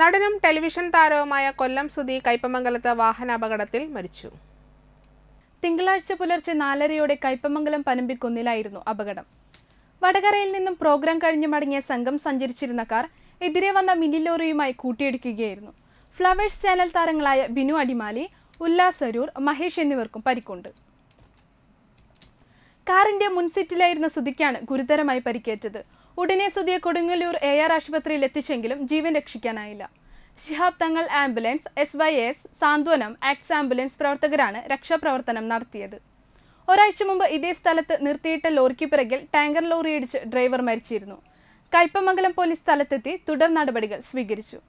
നടനും ടെലിവിഷൻ താരവുമായ കൊല്ലം സുധി കൈപ്പമംഗലത്ത് വാഹനാപകടത്തിൽ മരിച്ചു തിങ്കളാഴ്ച പുലർച്ചെ നാലരയോടെ കൈപ്പമംഗലം പനമ്പിക്കുന്നിലായിരുന്നു അപകടം വടകരയിൽ നിന്നും പ്രോഗ്രാം കഴിഞ്ഞു മടങ്ങിയ സംഘം സഞ്ചരിച്ചിരുന്ന കാർ എതിരെ വന്ന മിനി ലോറിയുമായി കൂട്ടിയിടിക്കുകയായിരുന്നു ഫ്ലവേഴ്സ് ചാനൽ താരങ്ങളായ ബിനു അടിമാലി ഉല്ലാസ് അരൂർ മഹേഷ് എന്നിവർക്കും പരിക്കുണ്ട് കാറിന്റെ മുൻസീറ്റിലായിരുന്ന സുധിക്കാണ് ഗുരുതരമായി പരിക്കേറ്റത് ഉടനെ സുതിയെ കൊടുങ്ങല്ലൂർ എ ആർ ആശുപത്രിയിൽ എത്തിച്ചെങ്കിലും ജീവൻ രക്ഷിക്കാനായില്ല Shihab Thangal ambulance S Y S സാന്ത്വനം ആക്സ് ആംബുലൻസ് പ്രവർത്തകരാണ് രക്ഷാപ്രവർത്തനം നടത്തിയത് ഒരാഴ്ച മുമ്പ് ഇതേ സ്ഥലത്ത് നിർത്തിയിട്ട ലോറിക്ക് പിറകിൽ ടാങ്കർ ലോറിയിടിച്ച് ഡ്രൈവർ മരിച്ചിരുന്നു കയ്പമംഗലം പോലീസ് സ്ഥലത്തെത്തി തുടർ നടപടികൾ സ്വീകരിച്ചു